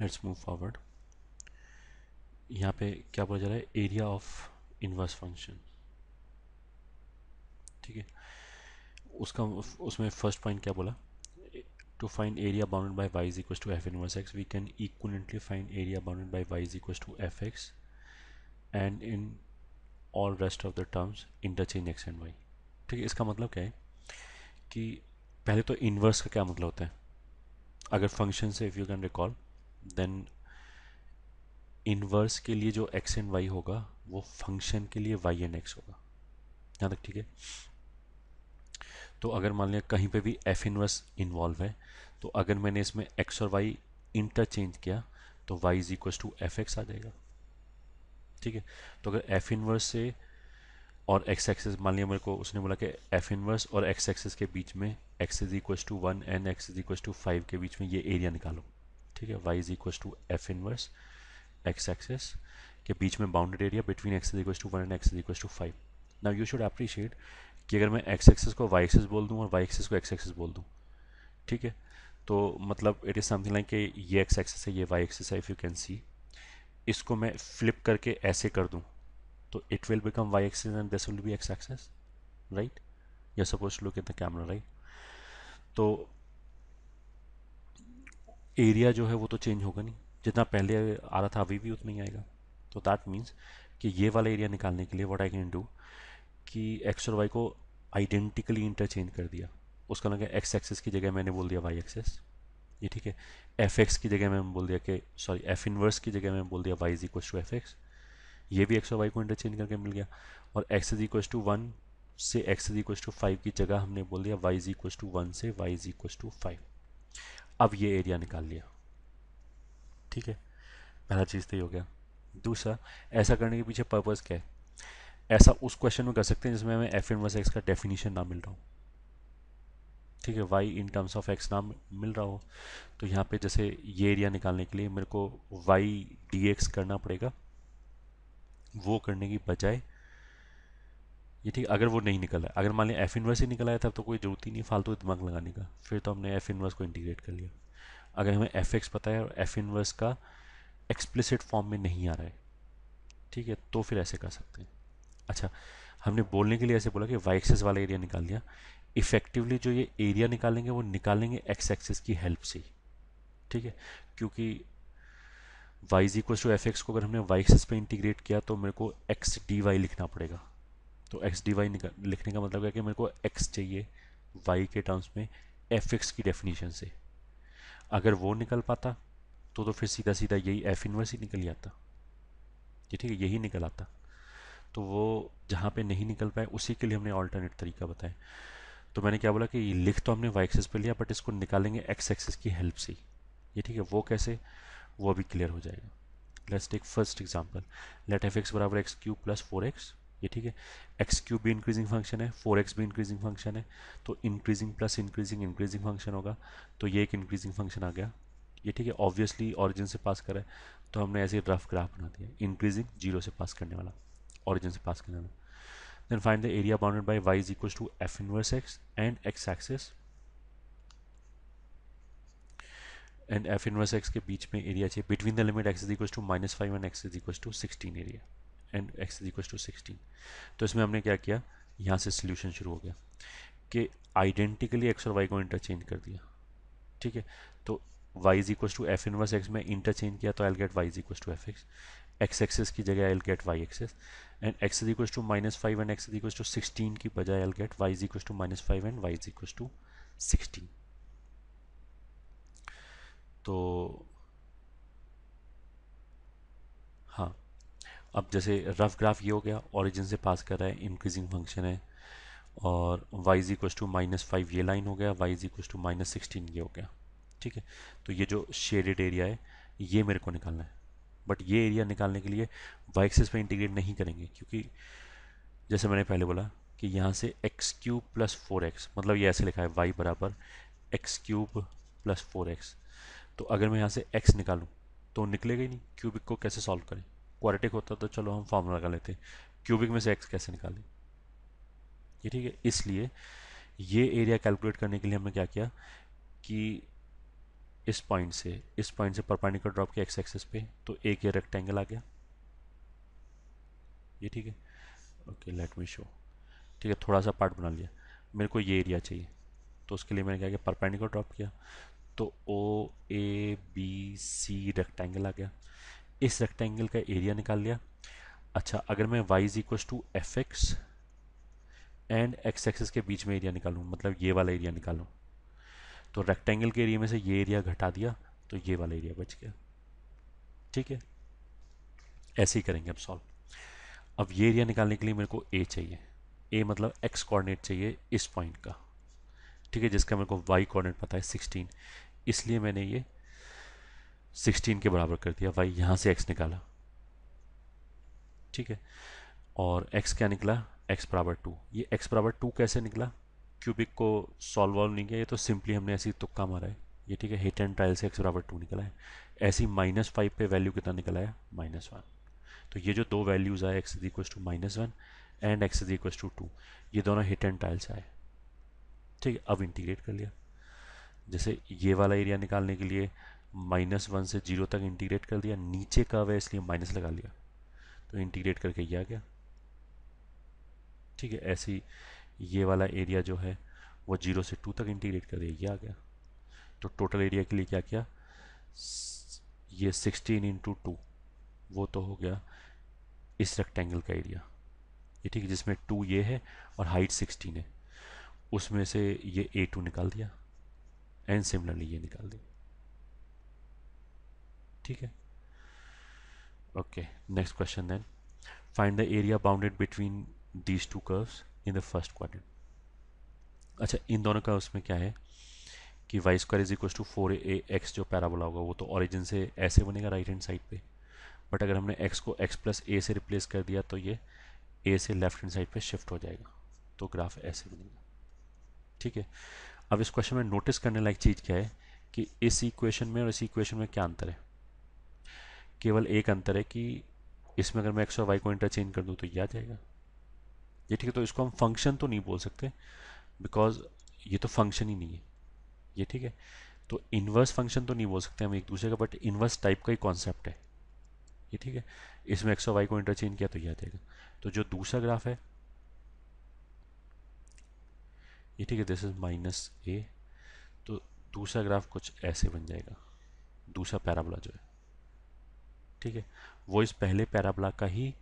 Let's move forward यहाँ पे क्या बोला जा रहा है एरिया ऑफ इनवर्स फंक्शन ठीक है उसका उसमें फर्स्ट पॉइंट क्या बोला to find area bounded by y is equal to f inverse x we can equivalently find area bounded by y is equal to f x and in all rest of the terms interchange x and y ठीक है इसका मतलब क्या है कि पहले तो inverse का क्या मतलब होता है अगर फंक्शन से if you can recall then inverse के लिए जो एक्स एंड वाई होगा वो फंक्शन के लिए वाई एंड एक्स होगा यहाँ तक ठीक है तो अगर मान लिया कहीं पे भी एफ इनवर्स इन्वॉल्व है तो अगर मैंने इसमें एक्स और वाई इंटरचेंज किया तो y is equal to f x आ जाएगा ठीक है तो अगर एफ इनवर्स से और एक्स एक्सेस मान लिया मेरे को उसने बोला कि एफ इनवर्स और एक्स एक्सेस के बीच में x is equal to one and x is equal to five के बीच में ये एरिया निकालो ठीक है y is equal to f inverse x axis के बीच में bounded area between x is equal to one and x is equal to five now you should appreciate कि अगर मैं एक्स एक्सेस को वाई एक्सेस बोल दूँ और वाई एक्सेस को एक्स एक्सेस बोल दूँ ठीक है तो मतलब इट इज़ समथिंग लाइक कि ये एक्स एक्सेस है ये वाई एक्सेस है इफ़ यू कैन सी इसको मैं फ्लिप करके ऐसे कर दूँ तो it will become y axis and this will be x axis right you suppose look in the camera right तो एरिया जो है वो तो चेंज होगा नहीं जितना पहले आ रहा था अभी भी उतना ही आएगा तो दैट मीन्स कि ये वाला एरिया निकालने के लिए वॉट आई कैन डू कि एक्स और वाई को आइडेंटिकली इंटरचेंज कर दिया उसका लगे एक्स एक्सेस की जगह मैंने बोल दिया वाई एक्सेस ये ठीक है एफ एक्स की जगह मैंने बोल दिया कि सॉरी एफ इनवर्स की जगह मैंने बोल दिया y is equal to f x ये भी एक्स और वाई को इंटरचेंज करके मिल गया और x is equal to one से x is equal to five की जगह हमने बोल दिया y is equal to one से y is equal to five अब ये एरिया निकाल लिया ठीक है पहला चीज़ तो ये हो गया दूसरा ऐसा करने के पीछे पर्पज़ क्या है ऐसा उस क्वेश्चन में कर सकते हैं जिसमें हमें एफ एन वर्स एक्स का डेफिनेशन ना मिल रहा हो ठीक है y in terms of x ना मिल रहा हो तो यहाँ पे जैसे ये एरिया निकालने के लिए मेरे को वाई डी एक्स करना पड़ेगा वो करने की बजाय ये ठीक अगर वो नहीं निकला है अगर मान लिया एफ इनवर्स ही निकल आया था तो कोई जरूरत ही नहीं फालतू तो दिमाग लगाने का फिर तो हमने एफ इनवर्स को इंटीग्रेट कर लिया अगर हमें एफ एक्स पता है और एफ इनवर्स का एक्सप्लिसिट फॉर्म में नहीं आ रहा है ठीक है तो फिर ऐसे कर सकते हैं अच्छा हमने बोलने के लिए ऐसे बोला कि वाई एक्सेस वाला एरिया निकाल दिया इफ़ेक्टिवली जो ये एरिया निकालेंगे वो निकालेंगे एक्स एक्सेस की हेल्प से ठीक है क्योंकि वाई जी को एफ एक्स को अगर हमने वाई एक्सेस पर इंटीग्रेट किया तो मेरे को एक्स डी वाई लिखना पड़ेगा तो एक्स डी वाई लिखने का मतलब क्या कि मेरे को एक्स चाहिए वाई के टर्म्स में एफ एक्स की डेफिनेशन से अगर वो निकल पाता तो तो फिर सीधा सीधा यही एफ इनवर्स ही निकल जाता ये ठीक है यही निकल आता तो वो जहाँ पे नहीं निकल पाए उसी के लिए हमने ऑल्टरनेट तरीका बताया तो मैंने क्या बोला कि लिख तो हमने वाई एक्सेस पर लिया बट इसको निकालेंगे एक्स एक्सेस की हेल्प से ये ठीक है वो कैसे वो अभी क्लियर हो जाएगा let's take first example let f x बराबर x cube plus four x ये ठीक है एक्स क्यूब भी इंक्रीजिंग फंक्शन है फोर एक्स भी इंक्रीजिंग फंक्शन है तो increasing plus increasing increasing function होगा तो ये एक इंक्रीजिंग फंक्शन आ गया ये ठीक है ऑब्वियसली ऑरिजिन से पास करा है तो हमने ऐसे रफ ग्राफ बना दिया इंक्रीजिंग जीरो से पास करने वाला ऑरिजिन से पास करने वाला then find the area bounded by y is equals to f inverse x and x axis and f inverse x के बीच में एरिया चाहिए between the limit x is equals to minus five and x is equals to sixteen area and x is equal to sixteen तो इसमें हमने क्या किया यहाँ से सोल्यूशन शुरू हो गया कि आइडेंटिकली एक्स और वाई को इंटरचेंज कर दिया ठीक है तो y is equal to f inverse x में इंटरचेंज किया तो I get y is equal to f x x axis की जगह I get y axis and x is equal to minus five and x is equal to sixteen की बजाय I get y is equal to minus five and y is equal to sixteen तो अब जैसे rough graph ये हो गया origin से पास कर रहा है इंक्रीजिंग फंक्शन है और वाई जी इक्वस टू माइनस फाइव ये लाइन हो गया वाई जी इक्वस टू माइनस सिक्सटीन ये हो गया ठीक है तो ये जो शेडेड एरिया है ये मेरे को निकालना है बट ये एरिया निकालने के लिए वाई एक्सेस पर इंटीग्रेट नहीं करेंगे क्योंकि जैसे मैंने पहले बोला कि यहाँ से x cube plus four x मतलब ये ऐसे लिखा है वाई बराबर x cube plus four x तो अगर मैं यहाँ से एक्स निकालूँ तो निकलेगा ही नहीं क्यूबिक को कैसे सॉल्व करें क्वारिटिक होता तो चलो हम फॉर्मूला लगा लेते क्यूबिक में से एक्स कैसे निकालें ये ठीक है इसलिए ये एरिया कैलकुलेट करने के लिए हमने क्या किया कि इस पॉइंट से इस पॉइंट से परपेंडिकुलर ड्रॉप किया एक्स एक्सेस पे तो एक ये रेक्टेंगल आ गया ये ठीक है ओके लेट मी शो ठीक है थोड़ा सा पार्ट बना लिया मेरे को ये एरिया चाहिए तो उसके लिए मैंने क्या किया परपेंडिकुलर ड्रॉप किया तो ओ ए बी सी रेक्टेंगल आ गया इस रेक्टेंगल का एरिया निकाल लिया अच्छा अगर मैं y is equal to f x and x axis के बीच में एरिया निकालूँ मतलब ये वाला एरिया निकालूँ तो रेक्टेंगल के एरिया में से ये एरिया घटा दिया तो ये वाला एरिया बच गया ठीक है ऐसे ही करेंगे अब सॉल्व अब ये एरिया निकालने के लिए मेरे को ए चाहिए ए मतलब एक्स कोऑर्डिनेट चाहिए इस पॉइंट का ठीक है जिसका मेरे को वाई कोऑर्डिनेट पता है 16 इसलिए मैंने ये 16 के बराबर कर दिया वाई यहाँ से एक्स निकाला ठीक है और एक्स क्या निकला एक्स बराबर टू ये एक्स बराबर टू कैसे निकला क्यूबिक को सॉल्व वॉल्व नहीं किया ये तो सिंपली हमने ऐसी तुक्का मारा है ये ठीक है हिट एंड ट्रायल से एक्स बराबर टू निकला है ऐसी माइनस फाइव पर वैल्यू कितना निकला है माइनस वन तो ये जो दो वैल्यूज़ आए x is equal to minus one and x is equal to two ये दोनों हिट एंड ट्रायल से आए ठीक है अब इंटीग्रेट कर लिया जैसे ये वाला एरिया निकालने के लिए माइनस वन से जीरो तक इंटीग्रेट कर दिया नीचे कर्व है इसलिए माइनस लगा लिया तो इंटीग्रेट करके ये आ गया ठीक है ऐसी ये वाला एरिया जो है वो जीरो से टू तक इंटीग्रेट कर दिया ये आ गया तो टोटल एरिया के लिए क्या किया ये सिक्सटीन इंटू टू वो तो हो गया इस रेक्टेंगल का एरिया ये ठीक है जिसमें टू ये है और हाइट सिक्सटीन है उसमें से ये ए टू निकाल दिया एंड सिमिलरली ये निकाल दिया ठीक है okay next question then find the area bounded between these two curves in the first quarter अच्छा इन दोनों का उसमें क्या है कि y square is equal to four a x जो पैराबोला होगा वो तो ऑरिजिन से ऐसे बनेगा राइट हैंड साइड पे बट अगर हमने एक्स को एक्स प्लस ए से रिप्लेस कर दिया तो ये ए से लेफ्ट हैंड साइड पे शिफ्ट हो जाएगा तो ग्राफ ऐसे बनेगा ठीक है अब इस क्वेश्चन में नोटिस करने लायक चीज़ क्या है कि इस इक्वेशन में और इस इक्वेशन में क्या अंतर है केवल एक अंतर है कि इसमें अगर मैं एक्स और वाई को इंटरचेंज कर दूँ तो ये आ जाएगा ये ठीक है तो इसको हम फंक्शन तो नहीं बोल सकते बिकॉज ये तो फंक्शन ही नहीं है ये ठीक है तो इन्वर्स फंक्शन तो नहीं बोल सकते हम एक दूसरे का बट इन्वर्स टाइप का ही कॉन्सेप्ट है ये ठीक है इसमें एक्स और वाई को इंटरचेंज किया तो यह आ जाएगा तो जो दूसरा ग्राफ है ये ठीक है दिस इज माइनस ए तो दूसरा ग्राफ कुछ ऐसे बन जाएगा दूसरा पैराबोला जो है ठीक है वो इस पहले पैराबोला का ही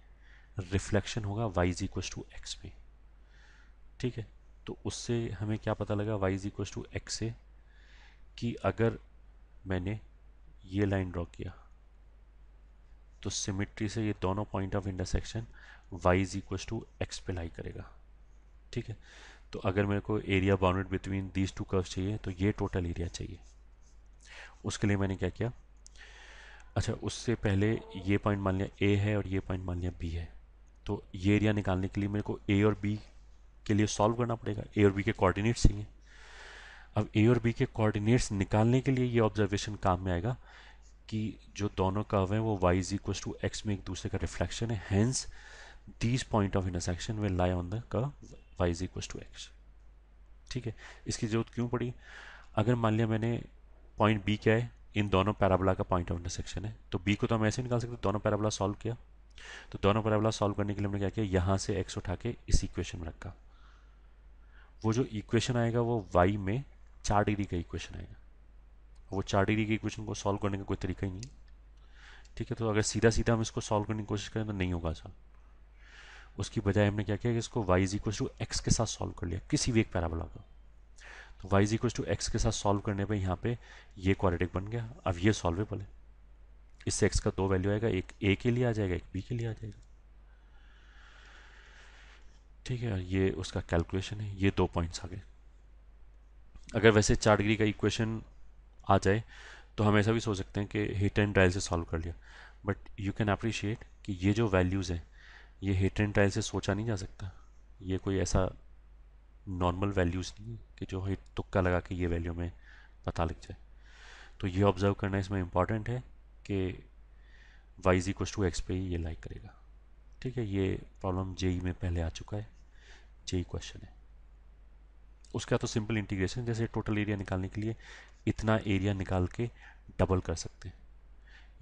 रिफ्लेक्शन होगा वाई जी इक्व टू एक्स में ठीक है तो उससे हमें क्या पता लगा वाई जी इक्व टू एक्स से कि अगर मैंने ये लाइन ड्रॉ किया तो सिमेट्री से ये दोनों point of intersection y is equal to x पे लाई करेगा ठीक है तो अगर मेरे को area bounded between these two curve चाहिए तो ये टोटल एरिया चाहिए उसके लिए मैंने क्या किया अच्छा उससे पहले ये पॉइंट मान लिया ए है और ये पॉइंट मान लिया बी है तो ये एरिया निकालने के लिए मेरे को ए और बी के लिए सॉल्व करना पड़ेगा ए और बी के कोऑर्डिनेट्स चाहिए अब ए और बी के कोऑर्डिनेट्स निकालने के लिए ये ऑब्जर्वेशन काम में आएगा कि जो दोनों कर्व हैं वो y is equal to x में एक दूसरे का रिफ्लेक्शन है hence these point of intersection will lie on the curve y is equal to x ठीक है इसकी ज़रूरत क्यों पड़ी अगर मान लिया मैंने पॉइंट बी क्या है इन दोनों पैराबोला का पॉइंट ऑफ इंटरसेक्शन है तो बी को तो हम ऐसे निकाल सकते दोनों पैराबोला सॉल्व किया तो दोनों पैराबोला सॉल्व करने के लिए हमने क्या किया यहाँ से एक्स उठा के इस इक्वेशन में रखा वो जो इक्वेशन आएगा वो वाई में चार डिग्री का इक्वेशन आएगा वो चार डिग्री के इक्वेशन को सॉल्व करने का कोई तरीका ही नहीं ठीक है तो अगर सीधा सीधा हम इसको सॉल्व करने की कोशिश करें तो नहीं होगा सर उसकी बजाय हमने क्या किया कि इसको y is equal to x के साथ सॉल्व कर लिया किसी भी एक पैराबोला को तो y is equal to x के साथ सॉल्व करने पे यहाँ पे ये क्वाड्रेटिक बन गया अब ये सॉल्वेबल है इससे एक्स का दो वैल्यू आएगा एक ए के लिए आ जाएगा एक बी के लिए आ जाएगा ठीक है ये उसका कैलकुलेशन है ये दो पॉइंट्स आ गए अगर वैसे चार डिग्री का इक्वेशन आ जाए तो हम ऐसा भी सोच सकते हैं कि हिट एंड ट्रायल से सॉल्व कर लिया बट यू कैन अप्रिशिएट कि ये जो वैल्यूज़ हैं ये हिट एंड ट्रायल से सोचा नहीं जा सकता ये कोई ऐसा नॉर्मल वैल्यूज़ नहीं कि जो है तुक्का लगा के ये वैल्यू में पता लग जाए तो ये ऑब्ज़र्व करना इसमें इम्पॉर्टेंट है कि वाई जी इक्वस टू एक्स पे ये लाइक करेगा ठीक है ये प्रॉब्लम जेई e में पहले आ चुका है जेई क्वेश्चन e है उसका तो सिंपल इंटीग्रेशन जैसे टोटल एरिया निकालने के लिए इतना एरिया निकाल के डबल कर सकते हैं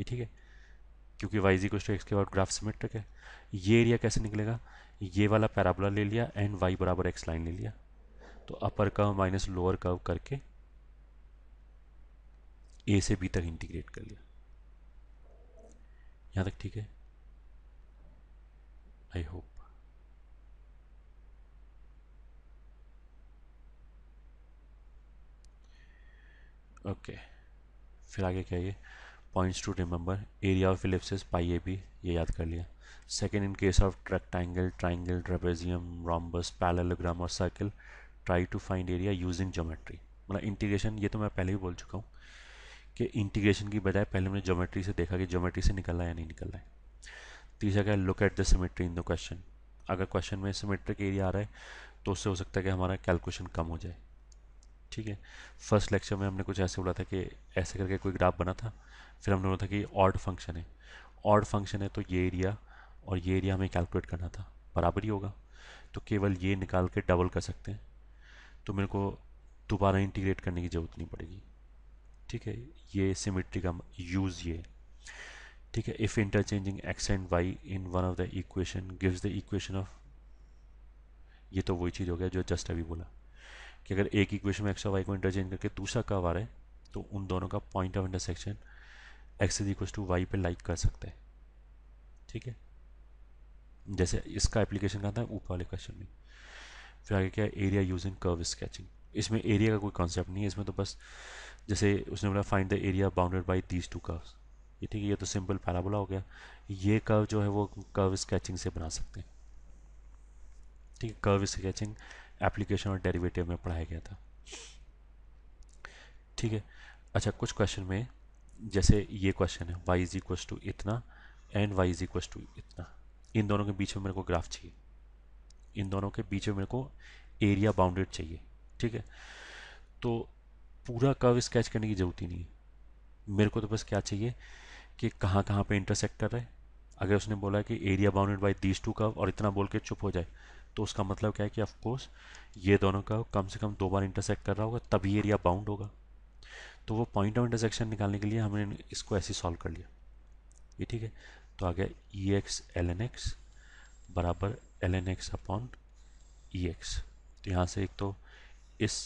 ये ठीक है क्योंकि वाई जी कुछ के बाद ग्राफ सिमेट्रिक है ये एरिया कैसे निकलेगा ये वाला पैराबोला ले लिया एंड वाई बराबर एक्स लाइन ले लिया तो upper curve minus lower curve करके ए से बी तक इंटीग्रेट कर लिया यहाँ तक ठीक है आई होप ओके okay. फिर आगे क्या ये points to remember area of ellipsis pi a b ये याद कर लिया second in case of rectangle triangle trapezium rhombus parallelogram और circle try to find area using geometry मतलब इंटीग्रेशन ये तो मैं पहले ही बोल चुका हूँ कि इंटीग्रेशन की बजाय पहले मैंने ज्योमेट्री से देखा कि ज्योमेट्री से निकल रहा है या नहीं निकल रहा है तीसरा क्या look at the symmetry in the question अगर क्वेश्चन में सिमेट्रिक एरिया आ रहा है तो उससे हो सकता है कि हमारा कैलकुलेशन कम हो जाए ठीक है फर्स्ट लेक्चर में हमने कुछ ऐसे बोला था कि ऐसे करके कोई ग्राफ बना था फिर हम लोगों था कि ऑड फंक्शन है ऑड फंक्शन है तो ये एरिया और ये एरिया हमें कैलकुलेट करना था बराबर ही होगा तो केवल ये निकाल के डबल कर सकते हैं तो मेरे को दोबारा इंटीग्रेट करने की ज़रूरत नहीं पड़ेगी ठीक है ये सिमेट्री का यूज़ ये ठीक है if interchanging x and y in one of the equation gives the equation of ये तो वही चीज़ हो गया जो जस्ट अभी बोला कि अगर एक इक्वेशन में एक्स और वाई को इंटरचेंज करके दूसरा कब आ रहा है तो उन दोनों का point of intersection x is equals to y पर लाइक कर सकते हैं ठीक है जैसे इसका एप्लीकेशन कहता था ऊपर वाले क्वेश्चन में फिर आगे क्या area use in curve sketching इसमें एरिया का कोई कॉन्सेप्ट नहीं है इसमें तो बस जैसे उसने बोला find the area bounded by these two curve ये ठीक है ये तो सिंपल पैराबोला हो गया ये कर्व जो है वो कर्व स्केचिंग से बना सकते हैं ठीक है कर्व स्केचिंग एप्लीकेशन और डेरिवेटिव में पढ़ाया गया था ठीक है अच्छा कुछ क्वेश्चन में जैसे ये क्वेश्चन है वाई इज इक्व टू इतना and y is equal to इतना इन दोनों के बीच में मेरे को ग्राफ चाहिए इन दोनों के बीच में मेरे को एरिया बाउंडेड चाहिए ठीक है तो पूरा कर्व स्केच करने की ज़रूरत ही नहीं है मेरे को तो बस क्या चाहिए कि कहाँ कहाँ पे इंटरसेक्ट कर रहा है अगर उसने बोला कि area bounded by these two curve और इतना बोल के चुप हो जाए तो उसका मतलब क्या है कि ऑफकोर्स ये दोनों कर्व कम से कम दो बार इंटरसेक्ट कर रहा होगा तभी एरिया बाउंड होगा तो वो पॉइंट ऑफ इंटरसेक्शन निकालने के लिए हमने इसको ऐसे सॉल्व कर लिया ये ठीक है तो आ गया e x l n x बराबर l n x upon e x तो यहाँ से एक तो इस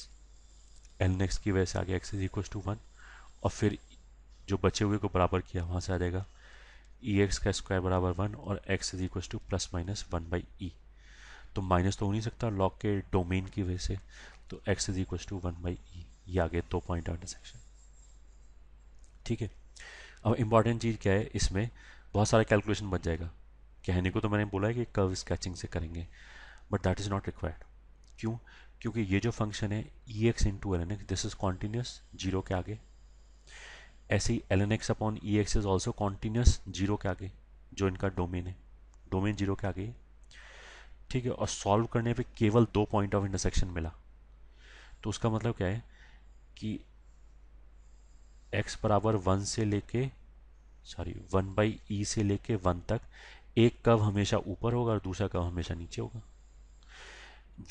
एल एन एक्स की वजह से आ गया x is equal to one और फिर जो बचे हुए को बराबर किया वहाँ से आ जाएगा ई e एक्स का स्क्वायर बराबर वन और x is equal to plus minus one by e तो माइनस तो हो नहीं सकता लॉक के डोमेन की वजह से तो x is equal to one by e ये आ गया दो पॉइंट ऑफ इंटरसेक्शन ठीक है अब इम्पॉर्टेंट चीज़ क्या है इसमें बहुत सारा कैलकुलेशन बच जाएगा कहने को तो मैंने बोला है कि कर्व स्केचिंग से करेंगे but that is not required क्यों क्योंकि ये जो फंक्शन है e x into l n x this is continuous zero के आगे ऐसे ही l n x upon e x is also continuous zero के आगे जो इनका डोमेन है डोमेन जीरो के आगे ठीक है और सॉल्व करने पे केवल दो पॉइंट ऑफ इंटरसेक्शन मिला तो उसका मतलब क्या है कि एक्स बराबर वन से लेके sorry one by e e से लेके वन तक एक कव हमेशा ऊपर होगा और दूसरा कव हमेशा नीचे होगा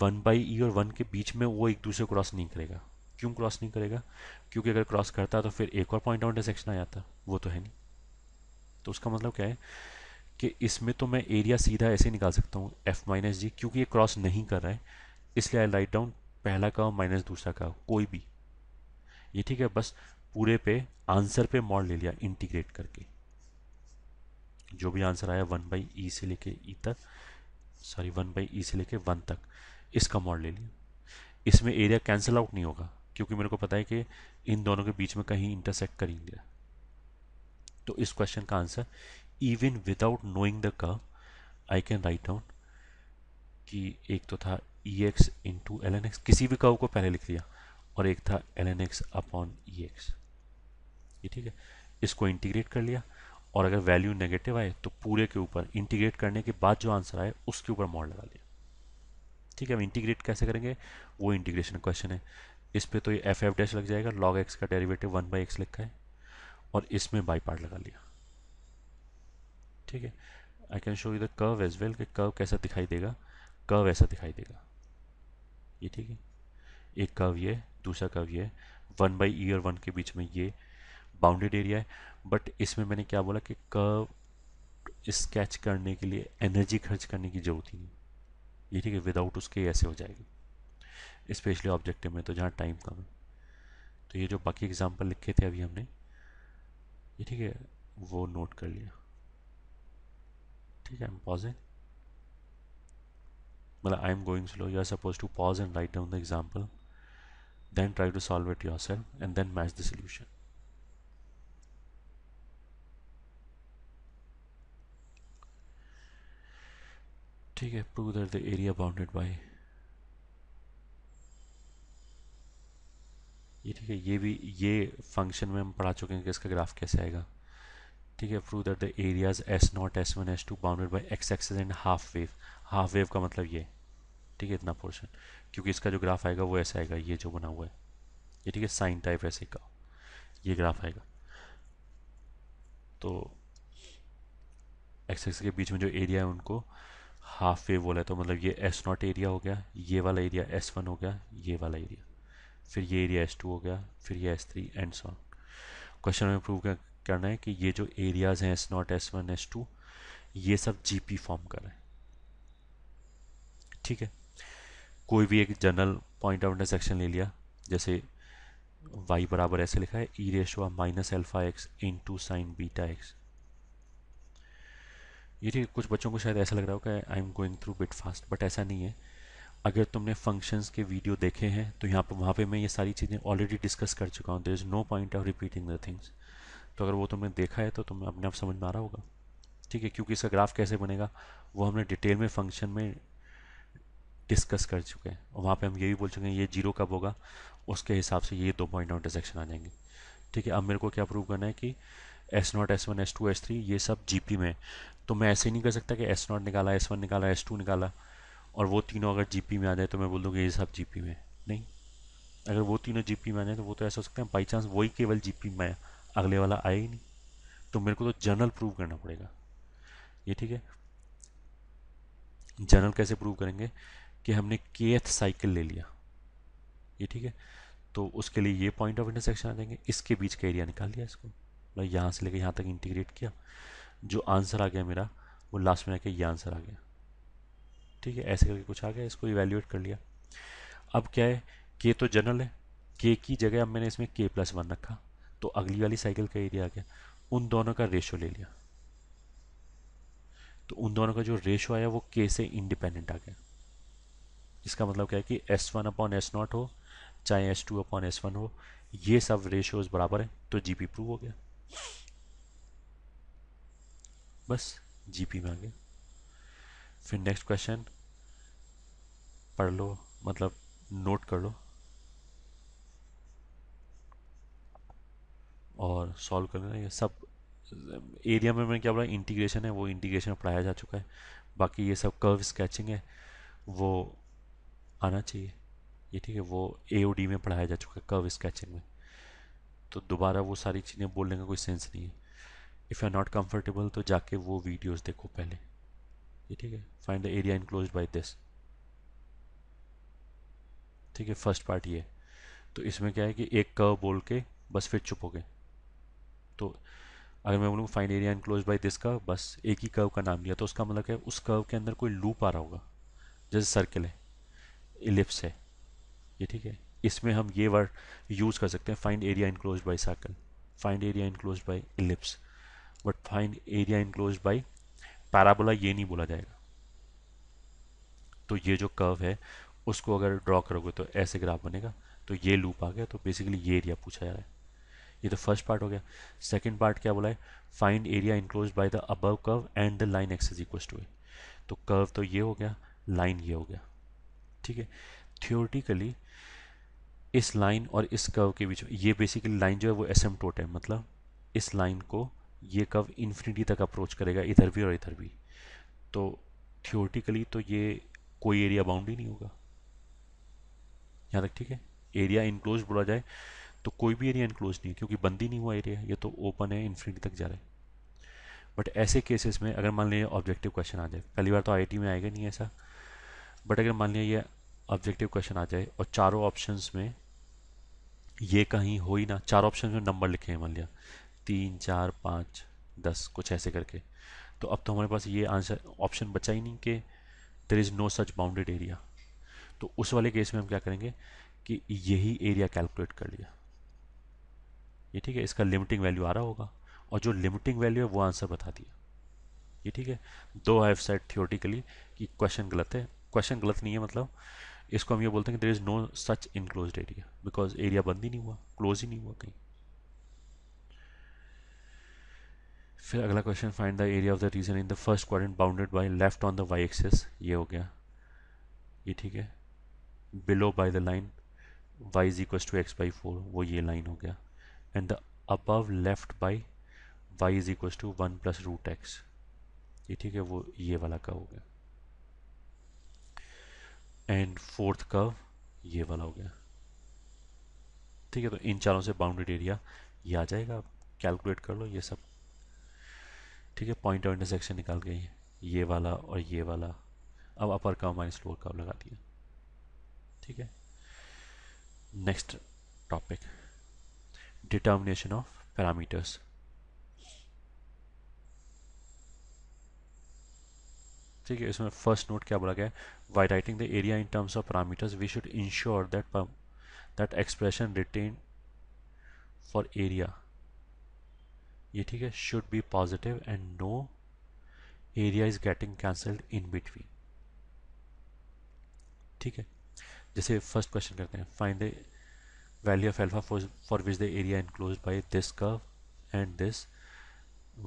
वन बाई ई e और वन के बीच में वो एक दूसरे क्रॉस नहीं करेगा क्यों क्रॉस नहीं करेगा क्योंकि अगर क्रॉस करता तो फिर एक और पॉइंट ऑफ सेक्शन आ जाता वो तो है नहीं तो उसका मतलब क्या है कि इसमें तो मैं एरिया सीधा ऐसे निकाल सकता हूँ एफ माइनस जी क्योंकि ये क्रॉस नहीं कर रहा है इसलिए आई राइट डाउन पहला का माइनस दूसरा का कोई भी ये ठीक है बस पूरे पे आंसर पे मॉड ले लिया इंटीग्रेट करके जो भी आंसर आया वन बाई ई से लेके ई तक सॉरी वन बाई ई से लेके वन तक इसका मॉड ले लिया इसमें एरिया कैंसिल आउट नहीं होगा क्योंकि मेरे को पता है कि इन दोनों के बीच में कहीं इंटरसेक्ट करेंगे तो इस क्वेश्चन का answer even without knowing the curve I can write down कि एक तो था e x into l n x किसी भी कर्व को पहले लिख लिया और एक था l n x upon e x ये ठीक है इसको इंटीग्रेट कर लिया और अगर वैल्यू नेगेटिव आए तो पूरे के ऊपर इंटीग्रेट करने के बाद जो आंसर आए उसके ऊपर मॉड लगा लिया ठीक है अब इंटीग्रेट कैसे करेंगे वो इंटीग्रेशन क्वेश्चन है इस पर तो ये एफ एफ डैश लग जाएगा लॉग एक्स का डेरिवेटिव वन बाई एक्स लिखा है और इसमें बाई पार्ट लगा लिया ठीक है I can show you the curve as well कि कर्व कैसा दिखाई देगा कर्व ऐसा दिखाई देगा ये ठीक है एक कर्व ये दूसरा कर्व ये वन बाई ई और वन के बीच में ये बाउंडेड एरिया है बट इसमें मैंने क्या बोला कि कर्व स्केच करने के लिए एनर्जी खर्च करने की ज़रूरत ही नहीं ये ठीक है विदाउट उसके ऐसे हो जाएगी स्पेशली ऑब्जेक्टिव में तो जहाँ टाइम कम है तो ये जो बाकी एग्जाम्पल लिखे थे अभी हमने ये ठीक है वो नोट कर लिया ठीक है पॉजिंग मतलब I am going slow you are suppose to pause and write down the example try to solve it yourself and then match the solution ठीक है prove that the area bounded by ये ठीक है ये भी ये function में हम पढ़ा चुके हैं कि इसका ग्राफ कैसे आएगा ठीक है prove that the areas S naught S one S two bounded by x axis and half wave half wave का मतलब ये ठीक है इतना पोर्शन क्योंकि इसका जो ग्राफ आएगा वो ऐसा आएगा ये जो बना हुआ है ये ठीक है साइन टाइप ऐसे का ये ग्राफ आएगा तो एक्स एक्स के बीच में जो एरिया है उनको हाफ वेव बोला तो मतलब ये एस नॉट एरिया हो गया ये वाला एरिया एस वन हो गया ये वाला एरिया फिर ये एरिया एस टू हो गया फिर ये S three and so on question में प्रूव करना है कि ये जो एरियाज़ हैं S naught S one S two ये सब जी पी फॉर्म करें ठीक है कोई भी एक जनरल पॉइंट ऑफ इंटरसेक्शन ले लिया जैसे वाई बराबर ऐसे लिखा है e ratio minus alpha x into sine beta x ये ठीक कुछ बच्चों को शायद ऐसा लग रहा हो कि I am going through bit fast but ऐसा नहीं है अगर तुमने फंक्शंस के वीडियो देखे हैं तो यहाँ पर वहाँ पे मैं ये सारी चीज़ें ऑलरेडी डिस्कस कर चुका हूँ there is no point of repeating the things तो अगर वो तुमने देखा है तो तुम्हें अपने आप समझ में आ रहा होगा ठीक है क्योंकि इसका ग्राफ कैसे बनेगा वो हमने डिटेल में फंक्शन में डिस्कस कर चुके हैं और वहाँ पे हम ये भी बोल चुके हैं ये जीरो कब होगा उसके हिसाब से ये दो पॉइंट ऑफ इंटरसेक्शन आ जाएंगे ठीक है अब मेरे को क्या प्रूव करना है कि S naught S one S two S three ये सब जी में तो मैं ऐसे नहीं कर सकता कि एस नॉट निकाला एस वन निकाला एस टू निकाला और वो तीनों अगर जी में आ जाए तो मैं बोल दूँगा ये सब जी में नहीं अगर वो तीनों जी में आ जाए तो वो तो ऐसा हो सकता है बाई चांस वही केवल जी में आया अगले वाला आया ही नहीं तो मेरे को तो जर्नल प्रूव करना पड़ेगा ये ठीक है जर्नल कैसे प्रूव करेंगे कि हमने के एथ साइकिल ले लिया ये ठीक है तो उसके लिए ये पॉइंट ऑफ इंटरसेक्शन आ जाएंगे इसके बीच का एरिया निकाल लिया इसको मतलब यहाँ से लेकर यहाँ तक इंटीग्रेट किया जो आंसर आ गया मेरा वो लास्ट में आके ये आंसर आ गया ठीक है ऐसे करके कुछ आ गया इसको इवेल्यूएट कर लिया अब क्या है के तो जनरल है के की जगह अब मैंने इसमें के प्लस वन रखा तो अगली वाली साइकिल का एरिया आ गया उन दोनों का रेशो ले लिया तो उन दोनों का जो रेशो आया वो के से इंडिपेंडेंट आ गया इसका मतलब क्या है कि S one upon S naught हो चाहे S two upon S one हो ये सब रेशोज बराबर हैं तो जी पी प्रूव हो गया बस जीपी मांगे फिर नेक्स्ट क्वेश्चन पढ़ लो मतलब नोट कर लो और सॉल्व कर लेना ये सब एरिया में मैंने क्या बोला इंटीग्रेशन है वो इंटीग्रेशन पढ़ाया जा चुका है बाकी ये सब कर्व स्केचिंग है वो आना चाहिए ये ठीक है वो ए में पढ़ाया जा चुका है कर्व स्केचिंग में तो दोबारा वो सारी चीज़ें बोलने का कोई सेंस नहीं है if you are not comfortable तो जाके वो वीडियोज़ देखो पहले ये ठीक है find the area enclose by this ठीक है फर्स्ट पार्ट ये तो इसमें क्या है कि एक कर्व बोल के बस फिर चुप हो गए तो अगर मैं बोलूँ find area enclose by this का बस एक ही कर्व का नाम लिया तो उसका मतलब क्या है उस कर्व के अंदर कोई लूप आ रहा होगा जैसे सर्कल है इलिप्स है ये ठीक है इसमें हम ये वर्ड यूज़ कर सकते हैं find area enclose by circle find area enclose by ellipse but find area enclose by parabola ये नहीं बोला जाएगा तो ये जो कर्व है उसको अगर ड्रॉ करोगे तो ऐसे ग्राफ बनेगा तो ये लूप आ गया तो बेसिकली ये एरिया पूछा जा रहा है ये तो फर्स्ट पार्ट हो गया सेकंड पार्ट क्या बोला है find area enclose by the above curve and the line x is equal to a तो कर्व तो ये हो गया लाइन ये हो गया ठीक है थियोरटिकली इस लाइन और इस कर्व के बीच ये बेसिकली लाइन जो है वो एसएमटोट है मतलब इस लाइन को ये कब इन्फिनिटी तक अप्रोच करेगा इधर भी और इधर भी तो थियोरटिकली तो ये कोई एरिया बाउंड ही नहीं होगा यहाँ तक ठीक है एरिया इनक्लोज बोला जाए तो कोई भी एरिया इनक्लोज नहीं है क्योंकि बंद ही नहीं हुआ एरिया ये तो ओपन है इन्फिनिटी तक जा रहा है बट ऐसे केसेस में अगर मान लिया ऑब्जेक्टिव क्वेश्चन आ जाए पहली बार तो आई में आएगा नहीं ऐसा बट अगर मान लिया ये ऑब्जेक्टिव क्वेश्चन आ जाए और चारों ऑप्शंस में ये कहीं हो ही ना चार ऑप्शन में नंबर लिखे हैं मान लिया तीन चार पाँच दस कुछ ऐसे करके तो अब तो हमारे पास ये आंसर ऑप्शन बचा ही नहीं कि there is no such bounded area तो उस वाले केस में हम क्या करेंगे कि यही एरिया कैलकुलेट कर लिया ये ठीक है इसका लिमिटिंग वैल्यू आ रहा होगा और जो लिमिटिंग वैल्यू है वो आंसर बता दिया ये ठीक है दो हैव सेट थियोटिकली कि क्वेश्चन गलत है क्वेश्चन गलत नहीं है मतलब इसको हम ये बोलते हैं कि there is no such enclose area because area बंद ही नहीं हुआ क्लोज ही नहीं हुआ कहीं फिर अगला question find the area of the region in the first quadrant bounded by left on the y axis ये हो गया ये ठीक है below by the line y is equal to x by four वो ये लाइन हो गया and the above left by y is equal to one plus root x ये ठीक है वो ये वाला का हो गया एंड फोर्थ कव ये वाला हो गया ठीक है तो इन चारों से बाउंडेड एरिया ये आ जाएगा आप कैलकुलेट कर लो ये सब ठीक है पॉइंट और इंटरसेक्शन निकाल गई ये वाला और ये वाला अब अपर का माइनस लोअर का लगा दिया ठीक है next topic determination of parameters ठीक है इसमें फर्स्ट नोट क्या बोला गया है while writing the area in terms of parameters we should ensure that that expression written for area ये ठीक है should be positive and no area is getting cancelled in between ठीक है जैसे फर्स्ट क्वेश्चन करते हैं find the value of alpha for which the area enclose by this curve and this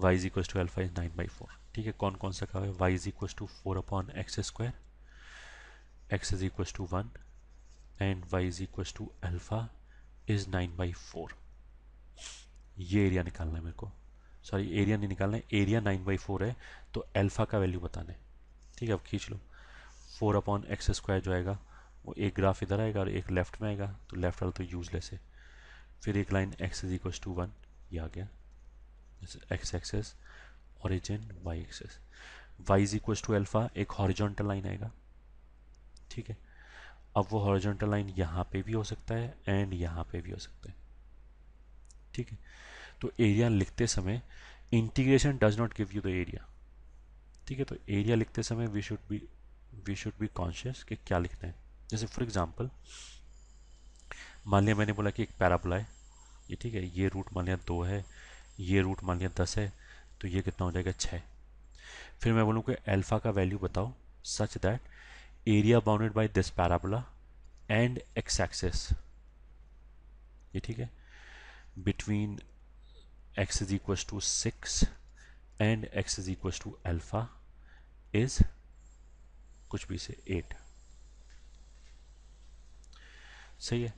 y is equal to alpha is nine by four ठीक है कौन कौन सा कर्व है y is equal to four upon x square x is equal to one and y is equal to alpha is nine by four ये area निकालना है मेरे को सॉरी एरिया नहीं निकालना है एरिया नाइन बाई फोर है तो अल्फ़ा का वैल्यू बताना है ठीक है अब खींच लो फोर अपॉन एक्स स्क्वायर जो आएगा वो एक ग्राफ इधर आएगा और एक लेफ्ट में आएगा तो लेफ्ट वाला तो यूजलेस है फिर एक line x is equals to one ये आ गया x axis origin y axis y is equals to alpha एक हॉरिजॉन्टल लाइन आएगा ठीक है अब वो हॉरिजॉन्टल लाइन यहाँ पे भी हो सकता है एंड यहाँ पे भी हो सकता है ठीक है तो एरिया लिखते समय integration does not give you the area ठीक है तो एरिया लिखते समय we should be we should be conscious कि क्या लिखते हैं जैसे फॉर एग्जांपल मान लिया मैंने बोला कि एक पैराबोला है ये ठीक है ये रूट मान लिया दो है ये रूट मान लिया दस है तो ये कितना हो जाएगा छः फिर मैं बोलूँ कि अल्फ़ा का वैल्यू बताओ such that area bounded by this parabola and x axis ये ठीक है between x is equals to 6 and x is equals to alpha is कुछ भी से 8 सही है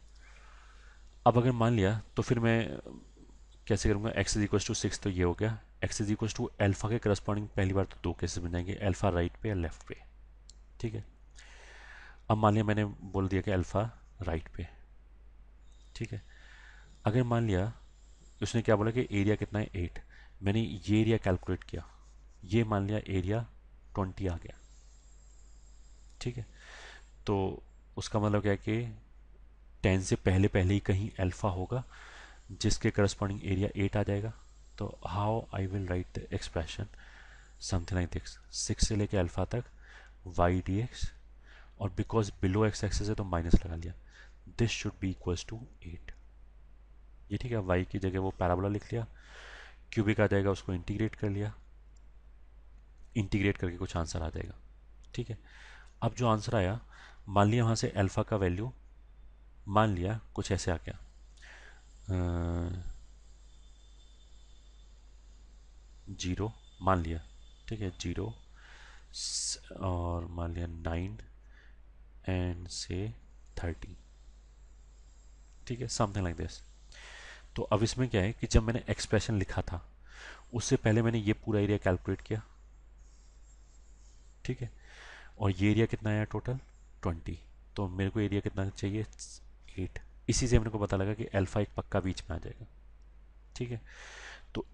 अब अगर मान लिया तो फिर मैं कैसे करूँगा x is equals to six तो ये हो गया x is equals to alpha के करस्पॉन्डिंग पहली बार तो दो केसेस बन जाएंगे एल्फ़ा राइट पे या लेफ्ट पे ठीक है अब मान लिया मैंने बोल दिया कि अल्फ़ा राइट पे ठीक है अगर मान लिया उसने क्या बोला कि एरिया कितना है एट मैंने ये एरिया कैलकुलेट किया ये मान लिया एरिया ट्वेंटी आ गया ठीक है तो उसका मतलब क्या है कि टेन से पहले पहले ही कहीं अल्फ़ा होगा जिसके करस्पॉन्डिंग एरिया एट आ जाएगा तो how I will write the expression something like दिक्स सिक्स से लेके अल्फ़ा तक वाई डी एक्स और बिकॉज बिलो एक्स एक्सेस है तो माइनस लगा लिया this should be equals to eight ये ठीक है वाई की जगह वो पैराबोला लिख लिया क्यूबिक आ जाएगा उसको इंटीग्रेट कर लिया इंटीग्रेट करके कुछ आंसर आ जाएगा ठीक है अब जो आंसर आया मान लिया वहाँ से अल्फ़ा का वैल्यू मान लिया कुछ ऐसे आ गया जीरो मान लिया ठीक है जीरो और मान लिया नाइन एंड से थर्टी ठीक है समथिंग लाइक दिस तो अब इसमें क्या है कि जब मैंने एक्सप्रेशन लिखा था उससे पहले मैंने ये पूरा एरिया कैलकुलेट किया ठीक है और ये एरिया कितना आया टोटल ट्वेंटी तो मेरे को एरिया कितना चाहिए एट इसी से मेरे को पता लगा कि अल्फ़ा एक पक्का बीच में आ जाएगा ठीक है तो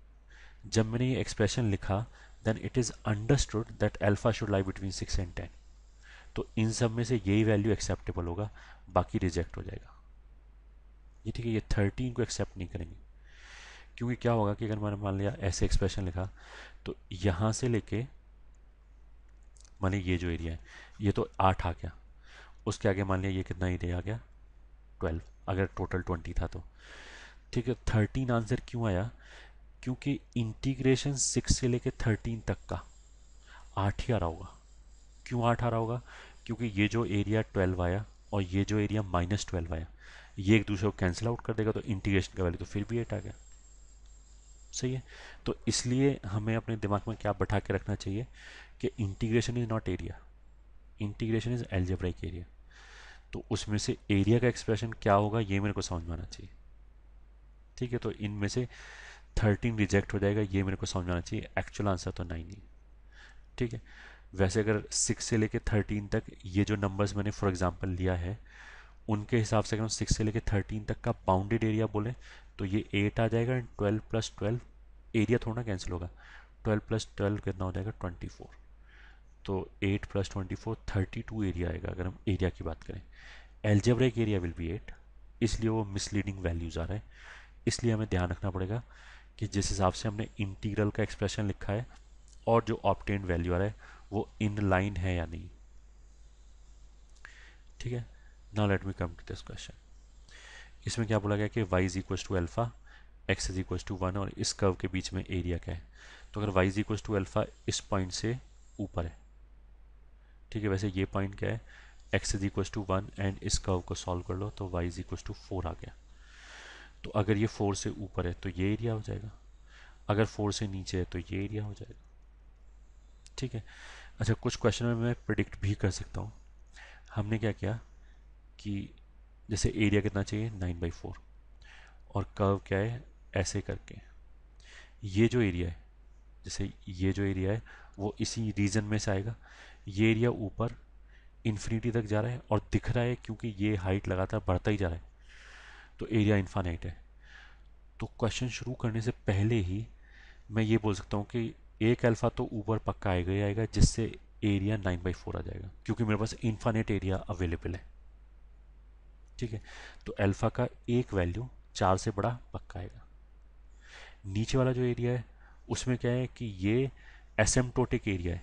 जब मैंने ये एक्सप्रेशन लिखा then it is understood that alpha should lie between six and ten तो इन सब में से यही वैल्यू एक्सेप्टेबल होगा बाकी रिजेक्ट हो जाएगा ये ठीक है ये थर्टीन को एक्सेप्ट नहीं करेंगे क्योंकि क्या होगा कि अगर मैंने मान लिया ऐसे एक्सप्रेशन लिखा तो यहाँ से लेके मान लिया ये जो एरिया है ये तो आठ आ गया उसके आगे मान लिया ये कितना एरिया आ गया ट्वेल्व अगर टोटल ट्वेंटी था तो ठीक है थर्टीन आंसर क्यों आया क्योंकि इंटीग्रेशन सिक्स से लेके थर्टीन तक का आठ ही आ रहा होगा क्यों आठ आ रहा होगा क्योंकि ये जो एरिया ट्वेल्व आया और ये जो एरिया माइनस ट्वेल्व आया ये एक दूसरे को कैंसिल आउट कर देगा तो इंटीग्रेशन का वैल्यू तो फिर भी एट आ गया सही है तो इसलिए हमें अपने दिमाग में क्या बैठा के रखना चाहिए कि integration is not area integration is algebraic area तो उसमें से एरिया का एक्सप्रेशन क्या होगा ये मेरे को समझ में आना चाहिए ठीक है तो इनमें से थर्टीन रिजेक्ट हो जाएगा ये मेरे को समझ आना चाहिए एक्चुअल आंसर तो नाइन ही ठीक है वैसे अगर सिक्स से लेकर थर्टीन तक ये जो नंबर्स मैंने फॉर एग्जाम्पल लिया है उनके हिसाब से अगर हम सिक्स से लेकर थर्टीन तक का बाउंडेड एरिया बोलें तो ये एट आ जाएगा and twelve plus twelve area थोड़ा कैंसिल होगा ट्वेल्व प्लस ट्वेल्व कितना हो जाएगा ट्वेंटी फोर तो eight plus twenty four thirty two area आएगा अगर हम एरिया की बात करें algebraic area will be eight इसलिए वो मिसलीडिंग वैल्यूज़ आ रहे हैं इसलिए हमें ध्यान रखना पड़ेगा कि जिस हिसाब से हमने इंटीग्रल का एक्सप्रेशन लिखा है और जो ऑप्टेन वैल्यू आ रहा है वो इन लाइन है या नहीं ठीक है now let me come to this question इसमें क्या बोला गया कि y is equal to alpha x is equal to one और इस कर्व के बीच में एरिया क्या है तो अगर y is equal to alpha इस पॉइंट से ऊपर है ठीक है वैसे ये पॉइंट क्या है x is equal to one and इस कर्व को सॉल्व कर लो तो y is equal to four आ गया तो अगर ये फोर से ऊपर है तो ये एरिया हो जाएगा अगर फोर से नीचे है तो ये एरिया हो जाएगा ठीक है अच्छा कुछ क्वेश्चन में मैं प्रिडिक्ट भी कर सकता हूँ हमने क्या किया कि जैसे एरिया कितना चाहिए नाइन बाई फोर और कर्व क्या है ऐसे करके ये जो एरिया है जैसे ये जो एरिया है वो इसी रीजन में से आएगा ये एरिया ऊपर इन्फिनिटी तक जा रहा है और दिख रहा है क्योंकि ये हाइट लगातार बढ़ता ही जा रहा है तो एरिया इन्फानाइट है तो क्वेश्चन शुरू करने से पहले ही मैं ये बोल सकता हूँ कि एक अल्फ़ा तो ऊपर पक्का आएगा ही आएगा जिससे एरिया नाइन बाई फोर आ जाएगा क्योंकि मेरे पास इन्फानेट एरिया अवेलेबल है ठीक है तो अल्फ़ा का एक वैल्यू चार से बड़ा पक्का आएगा नीचे वाला जो एरिया है उसमें क्या है कि ये एसेमटोटिक एरिया है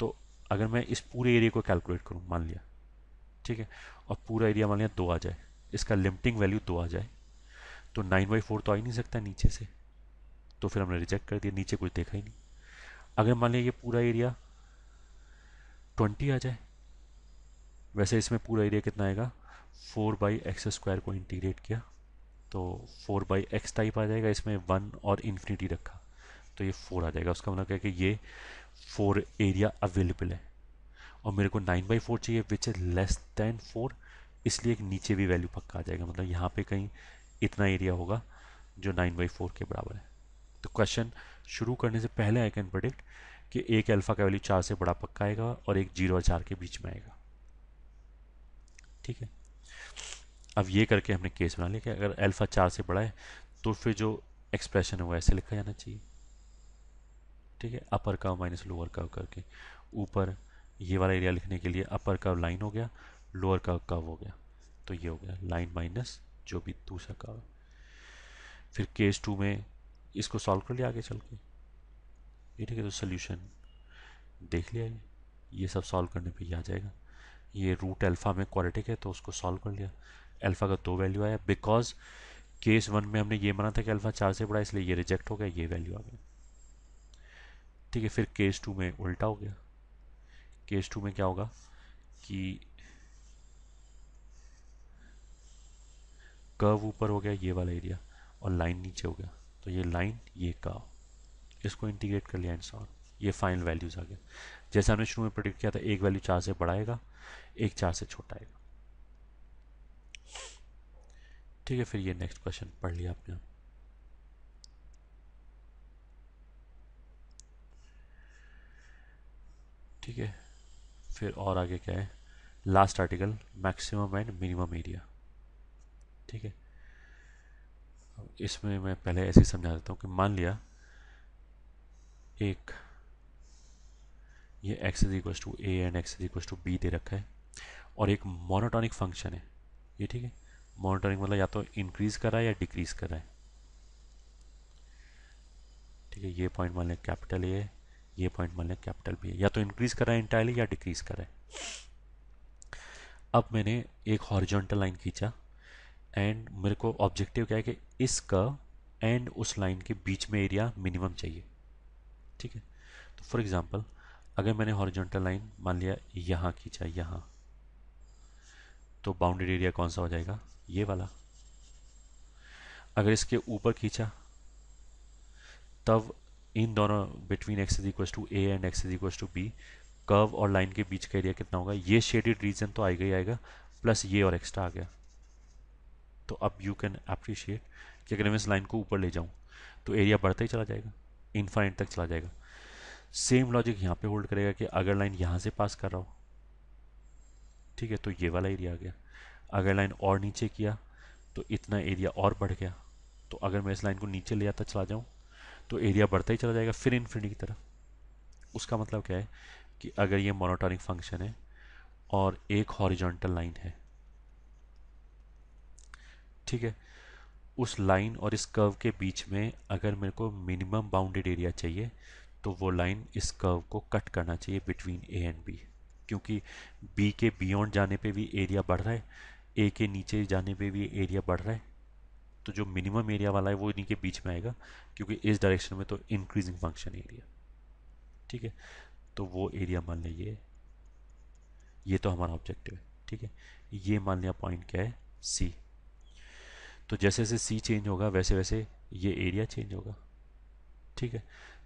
तो अगर मैं इस पूरे एरिया को कैलकुलेट करूँ मान लिया ठीक है और पूरा एरिया मान लिया दो आ जाए इसका लिमिटिंग वैल्यू दो आ जाए तो नाइन बाई फोर तो आ ही नहीं सकता नीचे से तो फिर हमने रिजेक्ट कर दिया नीचे कुछ देखा ही नहीं अगर मान लिया ये पूरा एरिया ट्वेंटी आ जाए वैसे इसमें पूरा एरिया कितना आएगा फोर बाई एक्स स्क्वायर को इंटीग्रेट किया तो फोर बाई एक्स टाइप आ जाएगा इसमें वन और इन्फिनिटी रखा तो ये फोर आ जाएगा उसका मतलब क्या कि ये फोर एरिया अवेलेबल है और मेरे को नाइन बाई फोर चाहिए which is less than four इसलिए एक नीचे भी वैल्यू पक्का आ जाएगा मतलब यहाँ पे कहीं इतना एरिया होगा जो नाइन बाई फोर के बराबर है तो क्वेश्चन शुरू करने से पहले आई कैन प्रोडिक्ट कि एक अल्फ़ा का वैल्यू चार से बड़ा पक्का आएगा और एक जीरो और चार के बीच में आएगा ठीक है अब ये करके हमने केस बना लिया कि अगर अल्फ़ा चार से बड़ा है तो फिर जो एक्सप्रेशन है वो ऐसे लिखा जाना चाहिए ठीक है upper curve minus lower curve करके ऊपर ये वाला एरिया लिखने के लिए अपर कर्व लाइन हो गया लोअर कर्व कर्व हो गया तो ये हो गया लाइन माइनस जो भी दूसरा कर्व फिर केस टू में इसको सॉल्व कर लिया आगे चल के ये ठीक है तो सोल्यूशन देख लिया ये ये सब सॉल्व करने पे ये आ जाएगा ये रूट अल्फ़ा में क्वालिटिक है तो उसको सॉल्व कर लिया अल्फ़ा का दो वैल्यू आया बिकॉज केस वन में हमने ये माना था कि अल्फ़ा चार से बड़ा इसलिए ये रिजेक्ट हो गया ये वैल्यू आ गई ठीक है फिर केस टू में उल्टा हो गया केस टू में क्या होगा कि कर्व ऊपर हो गया ये वाला एरिया और लाइन नीचे हो गया तो ये लाइन ये कर्व इसको इंटीग्रेट कर लिया इंसान ये फाइनल वैल्यूज़ आ गया जैसे हमने शुरू में प्रोडिक्ट किया था एक वैल्यू चार से बढ़ाएगा एक चार से छोटाएगा ठीक है फिर ये नेक्स्ट क्वेश्चन पढ़ लिया आपने ठीक है फिर और आगे क्या है last article maximum and minimum area ठीक है इसमें मैं पहले ऐसे ही समझा देता हूँ कि मान लिया एक ये x is equals to a and x is equals to b दे रखा है और एक मोनोटॉनिक फंक्शन है ये ठीक है मॉनिटरिंग मतलब या तो इंक्रीज़ कर रहा है या डिक्रीज़ कर रहा है ठीक है ये पॉइंट मान लें कैपिटल ए ये पॉइंट मान लें कैपिटल बी है या तो इंक्रीज़ कर रहा है इंटायरली या डिक्रीज़ कर रहा है अब मैंने एक हॉरिजॉन्टल लाइन खींचा एंड मेरे को ऑब्जेक्टिव क्या है कि इस कर्व एंड उस लाइन के बीच में एरिया मिनिमम चाहिए ठीक है तो फॉर एग्ज़ाम्पल अगर मैंने हॉरिजॉन्टल लाइन मान लिया यहाँ खींचा यहाँ तो बाउंड्री एरिया कौन सा हो जाएगा ये वाला अगर इसके ऊपर खींचा तब इन दोनों between x is equal to a and x is equal to b curve और लाइन के बीच का एरिया कितना होगा ये शेडेड रीजन तो आएगा ही आएगा प्लस ये और एक्स्ट्रा आ गया तो अब यू कैन अप्रिशिएट कि अगर मैं इस लाइन को ऊपर ले जाऊँ तो एरिया बढ़ता ही चला जाएगा इनफाइनेट तक चला जाएगा सेम लॉजिक यहाँ पे होल्ड करेगा कि अगर लाइन यहाँ से पास कर रहा हो ठीक है तो ये वाला एरिया आ गया अगर लाइन और नीचे किया तो इतना एरिया और बढ़ गया तो अगर मैं इस लाइन को नीचे ले आता चला जाऊँ तो एरिया बढ़ता ही चला जाएगा फिर इन्फिनिटी की तरफ उसका मतलब क्या है कि अगर ये मोनोटॉनिक फंक्शन है और एक हॉरिजॉन्टल लाइन है ठीक है उस लाइन और इस कर्व के बीच में अगर मेरे को मिनिमम बाउंडेड एरिया चाहिए तो वो लाइन इस कर्व को कट करना चाहिए बिटवीन ए एंड बी क्योंकि बी के बियॉन्ड जाने पे भी एरिया बढ़ रहा है ए के नीचे जाने पे भी एरिया बढ़ रहा है तो जो मिनिमम एरिया वाला है वो इन्हीं के बीच में आएगा क्योंकि इस डायरेक्शन में तो इंक्रीजिंग फंक्शन एरिया ठीक है तो वो एरिया मान लिया ये ये तो हमारा ऑब्जेक्टिव है ठीक है ये मान लिया पॉइंट क्या है सी तो जैसे जैसे सी चेंज होगा वैसे वैसे ये एरिया चेंज होगा ठीक है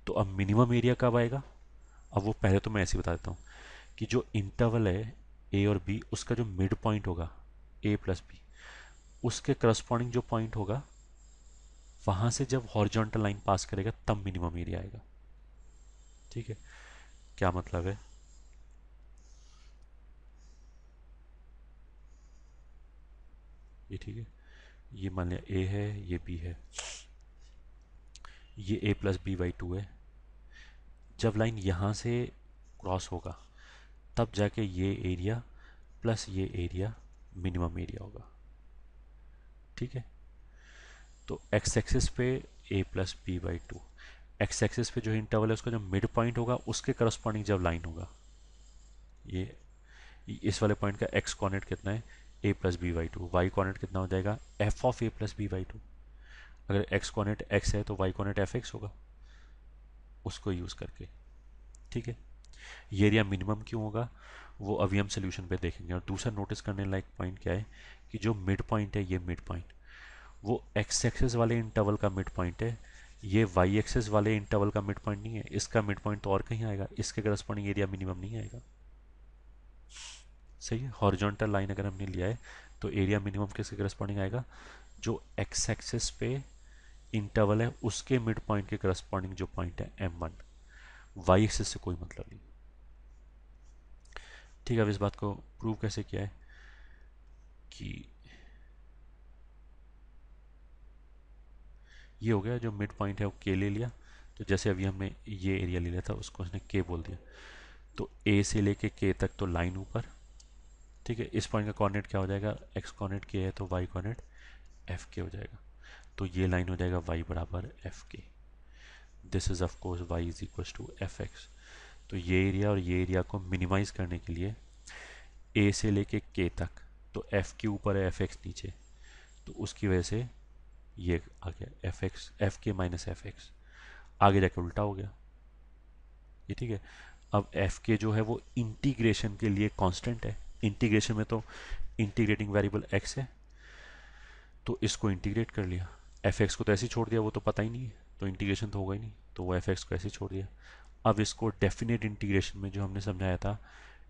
तो अब मिनिमम एरिया कब आएगा अब वो पहले तो मैं ऐसे बता देता हूँ कि जो इंटरवल है ए और बी उसका जो मिड पॉइंट होगा ए प्लस बी उसके करस्पॉन्डिंग जो पॉइंट होगा वहाँ से जब हॉर्जोंटल लाइन पास करेगा तब मिनिमम एरिया आएगा ठीक है क्या मतलब है ये ठीक है ये मान लिया ए है ये बी है ये a plus b by two है जब लाइन यहाँ से क्रॉस होगा तब जाके ये एरिया प्लस ये एरिया मिनिमम एरिया होगा ठीक है तो एक्स एक्सिस पे a plus b by two x axis पे जो इंटरवल है उसका जो मिड पॉइंट होगा उसके करस्पॉन्डिंग जब लाइन होगा ये इस वाले पॉइंट का एक्स कॉर्नेट कितना है a plus b by two y coordinate कितना हो जाएगा f of a plus b by two अगर एक्स कॉर्नेट एक्स है तो वाई कॉर्नेट एफ एक्स होगा उसको यूज़ करके ठीक है ये एरिया मिनिमम क्यों होगा वो अभी हम सोल्यूशन पे देखेंगे और दूसरा नोटिस करने लायक पॉइंट क्या है कि जो मिड पॉइंट है ये मिड पॉइंट वो एक्स एक्सेस वाले इंटरवल का मिड पॉइंट है ये वाई एक्सेस वाले इंटरवल का मिड पॉइंट नहीं है इसका मिड पॉइंट तो और कहीं आएगा इसके करस्पॉन्डिंग एरिया मिनिमम नहीं आएगा सही है हॉर्जोंटल लाइन अगर हमने लिया है तो एरिया मिनिमम किसके करस्पॉन्डिंग आएगा जो एक्स एक्सेस पे इंटरवल है उसके मिड पॉइंट के करस्पॉन्डिंग जो पॉइंट है एम वन वाई एक्सेस से कोई मतलब नहीं ठीक है अब इस बात को प्रूव कैसे किया है कि ये हो गया जो मिड पॉइंट है वो के ले लिया तो जैसे अभी हमने ये एरिया ले लिया था उसको उसने के बोल दिया तो ए से लेके के तक तो लाइन ऊपर ठीक है इस पॉइंट का कॉर्डिनेट क्या हो जाएगा एक्स कॉर्डिनेट के है तो वाई कॉर्डिनेट एफ के हो जाएगा तो ये लाइन हो जाएगा वाई बराबर एफ के this is of course y is equal to f x तो ये एरिया और ये एरिया को मिनिमाइज़ करने के लिए ए से लेके के तक तो एफ़ के ऊपर है एफ एक्स नीचे तो उसकी वजह से ये आ गया एफ एक्स एफ के माइनस एफ एक्स आगे जाके उल्टा हो गया ये ठीक है अब एफ के जो है वो इंटीग्रेशन के लिए कांस्टेंट है इंटीग्रेशन में तो इंटीग्रेटिंग वेरिएबल एक्स है तो इसको इंटीग्रेट कर लिया एफ एक्स को तो ऐसे ही छोड़ दिया वो तो पता ही नहीं है तो इंटीग्रेशन तो होगा ही नहीं तो वो एफ एक्स को ऐसे ही छोड़ दिया अब इसको डेफिनेट इंटीग्रेशन में जो हमने समझाया था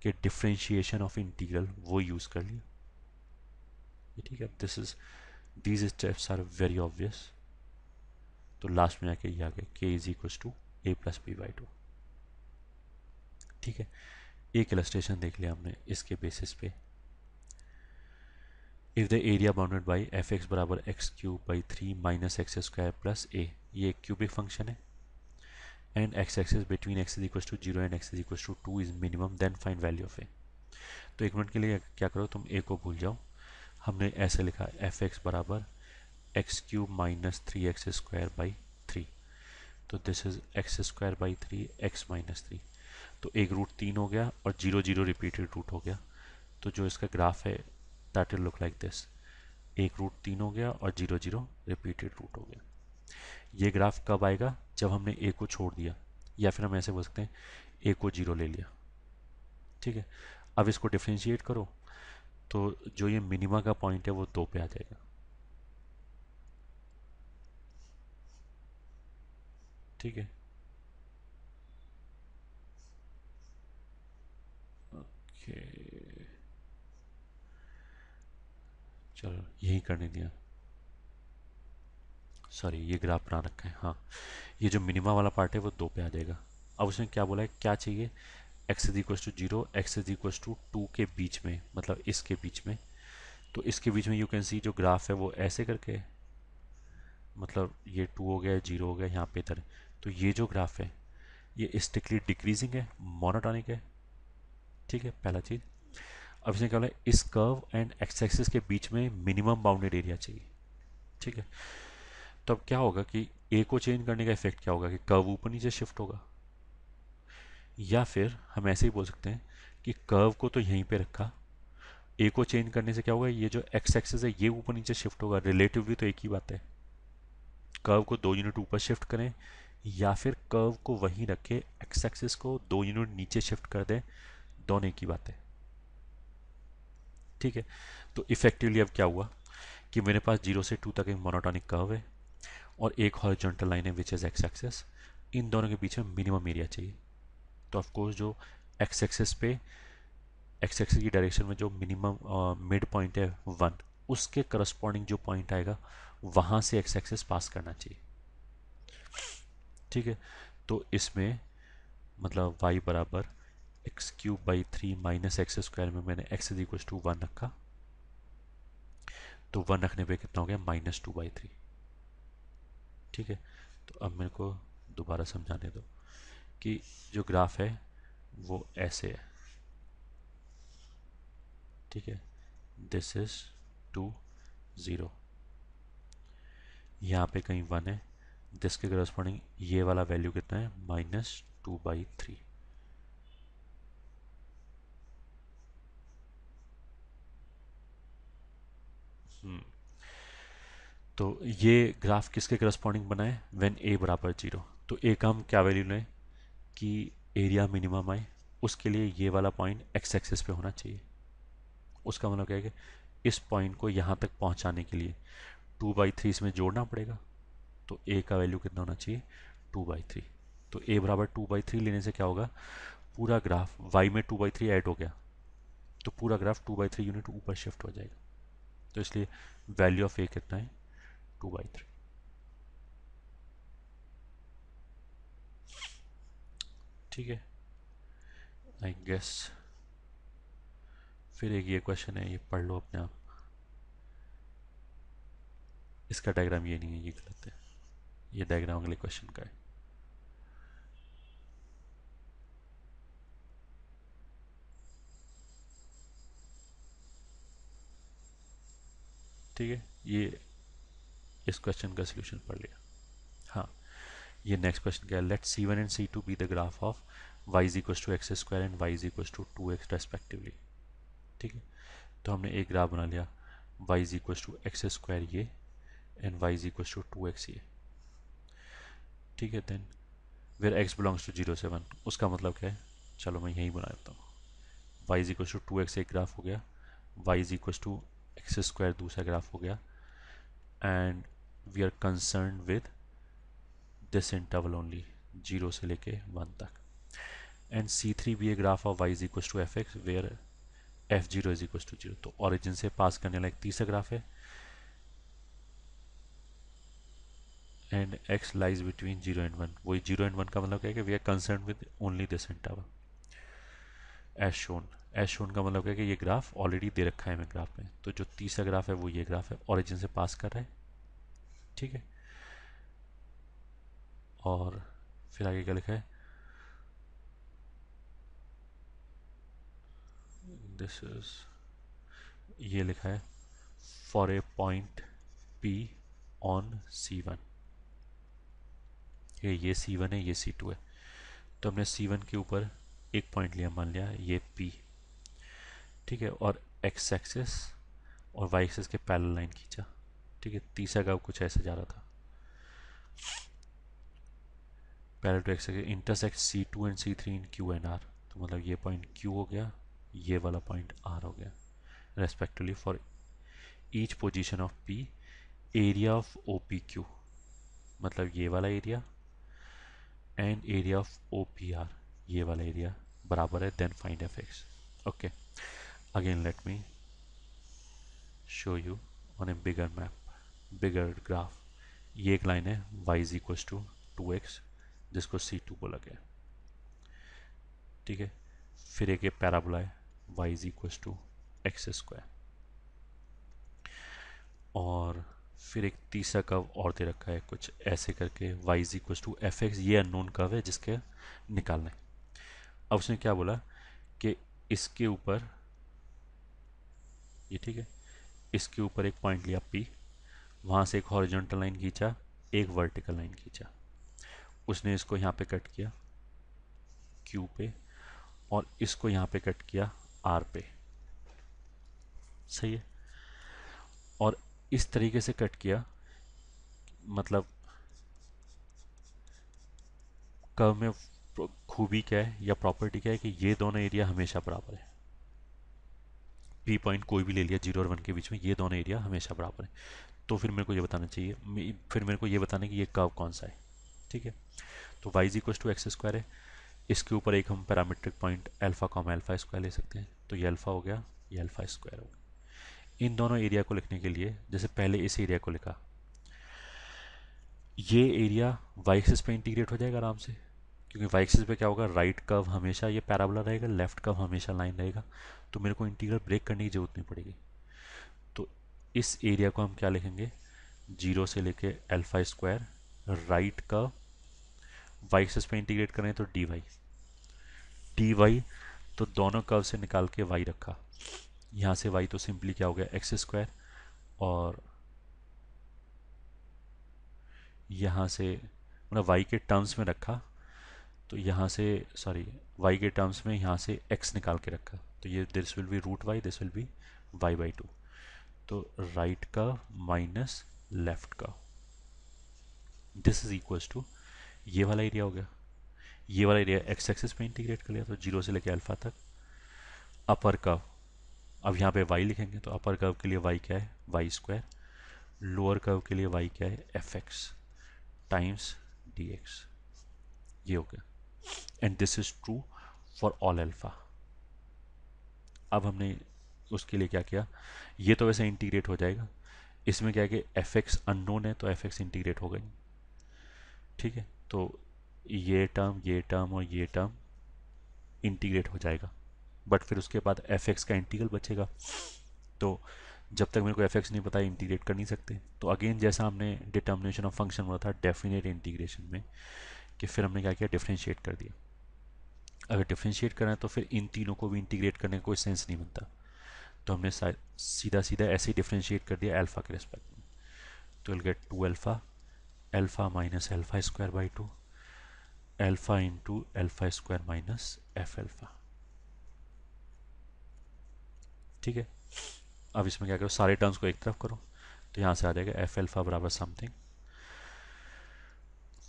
कि डिफ्रेंशिएशन ऑफ इंटीग्रल वो यूज़ कर लिया ठीक है this is these steps are very obvious तो लास्ट में आके ये आ गया के is equals to a plus b by two ठीक है एक इलस्ट्रेशन देख लिया हमने इसके बेसिस पे if the area bounded by f x बराबर x cube by three minus x square plus a ये एक क्यूबिक फंक्शन है and x-axis between x is equals to zero and x is equals to two is minimum then find value of a तो एक minute के लिए क्या करो तुम ए को भूल जाओ हमने ऐसे लिखा एफ एक्स बराबर x cube minus three x square by three तो this is x square by three x minus three तो एक रूट तीन हो गया और जीरो जीरो रिपीटेड रूट हो गया तो जो इसका ग्राफ है that will look like this एक रूट तीन हो गया और जीरो जीरो रिपीटेड रूट हो गया ये ग्राफ कब आएगा जब हमने ए को छोड़ दिया या फिर हम ऐसे बोल सकते हैं ए को जीरो ले लिया ठीक है अब इसको डिफ्रेंशिएट करो तो जो ये मिनिमा का पॉइंट है वो दो पे आ जाएगा ठीक है ओके चलो यही करने दिया सॉरी ये ग्राफ बना रखा है हाँ ये जो मिनिमा वाला पार्ट है वो दो पे आ जाएगा अब उसने क्या बोला है क्या चाहिए x is equals to zero x is equals to two के बीच में मतलब इसके बीच में तो इसके बीच में यू कैन सी जो ग्राफ है वो ऐसे करके मतलब ये टू हो गया जीरो हो गया यहाँ पे इधर तो ये जो ग्राफ है ये स्टिकली डिक्रीजिंग है मोनोटॉनिक है ठीक है पहला चीज़ अब इसने क्या बोला इस कर्व एंड एक्स एक्सिस के बीच में मिनिमम बाउंडेड एरिया चाहिए ठीक है तब क्या होगा कि ए को चेंज करने का इफेक्ट क्या होगा कि कर्व ऊपर नीचे शिफ्ट होगा या फिर हम ऐसे ही बोल सकते हैं कि कर्व को तो यहीं पे रखा ए को चेंज करने से क्या होगा ये जो एक्स एक्सेस है ये ऊपर नीचे शिफ्ट होगा रिलेटिवली तो एक ही बात है कर्व को दो यूनिट ऊपर शिफ्ट करें या फिर कर्व को वहीं रखें एक्स एक्सेस को दो यूनिट नीचे शिफ्ट कर दें दोनों एक ही बात है ठीक है तो इफेक्टिवली अब क्या हुआ कि मेरे पास जीरो से टू तक एक मोनोटॉनिक कर्व है और एक हॉरिजॉन्टल लाइन है विच इज़ एक्स एक्सेस इन दोनों के बीच में मिनिमम एरिया चाहिए तो ऑफकोर्स जो एक्स एक्सेस पे एक्स एक्सेस की डायरेक्शन में जो मिनिमम मिड पॉइंट है वन उसके करस्पॉन्डिंग जो पॉइंट आएगा वहाँ से एक्स एक्सेस पास करना चाहिए ठीक है तो इसमें मतलब वाई बराबर x cube by three minus x square में मैंने x is equal to one रखा तो वन रखने पे कितना हो गया माइनस टू बाई थ्री ठीक है तो अब मेरे को दोबारा समझाने दो कि जो ग्राफ है वो ऐसे है ठीक है दिस इज़ टू ज़ीरो यहाँ पे कहीं वन है दिस के करस्पॉन्डिंग ये वाला वैल्यू कितना है minus two by three hmm तो ये ग्राफ किसके करस्पॉन्डिंग बनाए वेन ए बराबर जीरो तो ए का हम क्या वैल्यू लें कि एरिया मिनिमम आए उसके लिए ये वाला पॉइंट एक्स एक्सेस पे होना चाहिए उसका मतलब क्या है कि इस पॉइंट को यहाँ तक पहुँचाने के लिए टू बाई थ्री इसमें जोड़ना पड़ेगा तो ए का वैल्यू कितना होना चाहिए टू बाई थ्री तो ए बराबर टू बाई थ्री लेने से क्या होगा पूरा ग्राफ वाई में टू बाई थ्री एड हो गया तो पूरा graph two by three unit ऊपर शिफ्ट हो जाएगा तो इसलिए वैल्यू ऑफ ए कितना है 2 by 3 ठीक है आई गेस फिर एक ये क्वेश्चन है ये पढ़ लो अपने आप इसका डायग्राम ये नहीं है ये गलत है ये डायग्राम अगले क्वेश्चन का है ठीक है ये इस क्वेश्चन का सोल्यूशन पढ़ लिया हाँ ये नेक्स्ट क्वेश्चन क्या है let c one and c two be the graph of y is equals to x square and y is equals to two x respectively ठीक है तो हमने एक ग्राफ बना लिया y is equals to x square ये and y is equals to two x ये ठीक है then where x belongs to zero seven उसका मतलब क्या है चलो मैं यहीं बना देता हूँ y is equals to two x एक ग्राफ हो गया y is equals to x square दूसरा ग्राफ हो गया and we are concerned with this interval only 0 से लेके 1 तक and C3 भी a graph of y is equals to fx where f0 is equals to 0 तो origin से pass करने लायक तीसरा graph है and x lies between 0 and 1 वही 0 and 1 का मतलब क्या है कि we are concerned with only this interval as shown as shown का मतलब क्या है कि ये ग्राफ ऑलरेडी दे रखा है हमें ग्राफ में तो जो तीसरा ग्राफ है वो ये ग्राफ है ऑरिजिन से पास कर रहा है ठीक है और फिर आगे क्या लिखा है दिस इज ये लिखा है for a point p on c one ये सी वन है ये सी टू है तो हमने सी वन के ऊपर एक पॉइंट लिया मान लिया ये पी ठीक है और एक्स एक्सेस और वाई एक्सेस के पैरल लाइन खींचा ठीक है तीसरा गाँव कुछ ऐसे जा रहा था parallel to x intersect c two and c three in q and r तो मतलब ये पॉइंट क्यू हो गया ये वाला पॉइंट आर हो गया respectively for each position of p area of o p q मतलब ये वाला area and area of o p r ये वाला एरिया बराबर है then find f x okay again let me show you on a bigger map bigger graph ये एक line है y is equal to two x जिसको c to बोला गया ठीक है फिर एक पैराबोला है y is equal to x square और फिर एक तीसरा कर्व और दे रखा है कुछ ऐसे करके y is equal to f x ये अननोन कर्व है जिसके निकालना है अब उसने क्या बोला कि इसके ऊपर ये ठीक है इसके ऊपर एक पॉइंट लिया पी वहाँ से एक हॉरिजॉन्टल लाइन खींचा एक वर्टिकल लाइन खींचा उसने इसको यहाँ पे कट किया क्यू पे और इसको यहाँ पे कट किया आर पे सही है और इस तरीके से कट किया मतलब कर्व में खूबी क्या है या प्रॉपर्टी क्या है कि ये दोनों एरिया हमेशा बराबर है पी पॉइंट कोई भी ले लिया जीरो और वन के बीच में ये दोनों एरिया हमेशा बराबर है तो फिर मेरे को ये बताना चाहिए फिर मेरे को ये बताना कि ये कर्व कौन सा है ठीक है तो y g to x square है इसके ऊपर एक हम parametric point alpha comma alpha square ले सकते हैं तो ये अल्फ़ा हो गया ये अल्फ़ा स्क्वायर हो गया इन दोनों एरिया को लिखने के लिए जैसे पहले इस एरिया को लिखा ये एरिया वाई एक्सिस पे इंटीग्रेट हो जाएगा आराम से क्योंकि वाई एक्सिस पे क्या होगा राइट कर्व हमेशा ये पैराबोला रहेगा लेफ्ट कर्व हमेशा लाइन रहेगा तो मेरे को इंटीग्रल ब्रेक करने की ज़रूरत नहीं पड़ेगी तो इस एरिया को हम क्या लिखेंगे जीरो से लेके alpha square right curve y axis पे इंटीग्रेट करें तो डी वाई डी वाई तो दोनों कर्व से निकाल के वाई रखा यहाँ से वाई तो सिंपली क्या हो गया एक्स स्क्वायर और यहाँ से मतलब वाई के टर्म्स में रखा तो यहाँ से सॉरी वाई के टर्म्स में यहाँ से एक्स निकाल के रखा तो ये this will be root y this will be y by two तो राइट का माइनस लेफ्ट का दिस इज इक्वल्स टू ये वाला एरिया हो गया ये वाला एरिया एक्स एक्सेस पे इंटीग्रेट कर लिया तो जीरो से लेके अल्फा तक अपर कर्व अब यहाँ पे वाई लिखेंगे तो अपर कर्व के लिए वाई क्या है वाई स्क्वायर लोअर कर्व के लिए वाई क्या है f x times d x ये हो गया and this is true for all alpha अब हमने उसके लिए क्या किया ये तो वैसे इंटीग्रेट हो जाएगा इसमें क्या है कि एफ एक्स अननोन है तो एफ एक्स इंटीग्रेट हो गई ठीक है तो ये टर्म ये टर्म और ये टर्म इंटीग्रेट हो जाएगा बट फिर उसके बाद एफ एक्स का इंटीग्रल बचेगा तो जब तक मेरे को एफ एक्स नहीं पता इंटीग्रेट कर नहीं सकते तो अगेन जैसा हमने डिटर्मिनेशन ऑफ फंक्शन हुआ था डेफिनेट इंटीग्रेशन में कि फिर हमने क्या किया डिफ्रेंशिएट कर दिया अगर डिफ्रेंशिएट करना है तो फिर इन तीनों को भी इंटीग्रेट करने का कोई सेंस नहीं बनता तो हमने सीधा सीधा ऐसे ही डिफ्रेंशिएट कर दिया अल्फ़ा के रिस्पेक्ट में तो will get two alpha alpha minus alpha square by two alpha into alpha square minus f alpha ठीक है अब इसमें क्या करो सारे टर्म्स को एक तरफ करो तो यहाँ से आ जाएगा एफ एल्फा बराबर something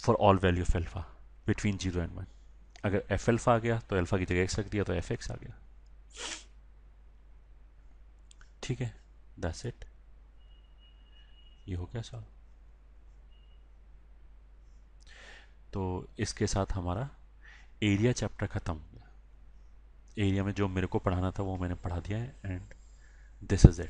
for all value of alpha between zero and one अगर एफ एल्फ़ा आ गया तो एल्फा की जगह एक्स रख दिया तो एफ एक्स आ गया ठीक है दस इट ये हो गया सॉल्व तो इसके साथ हमारा एरिया चैप्टर ख़त्म हो गया एरिया में जो मेरे को पढ़ाना था वो मैंने पढ़ा दिया है एंड दिस इज़ इट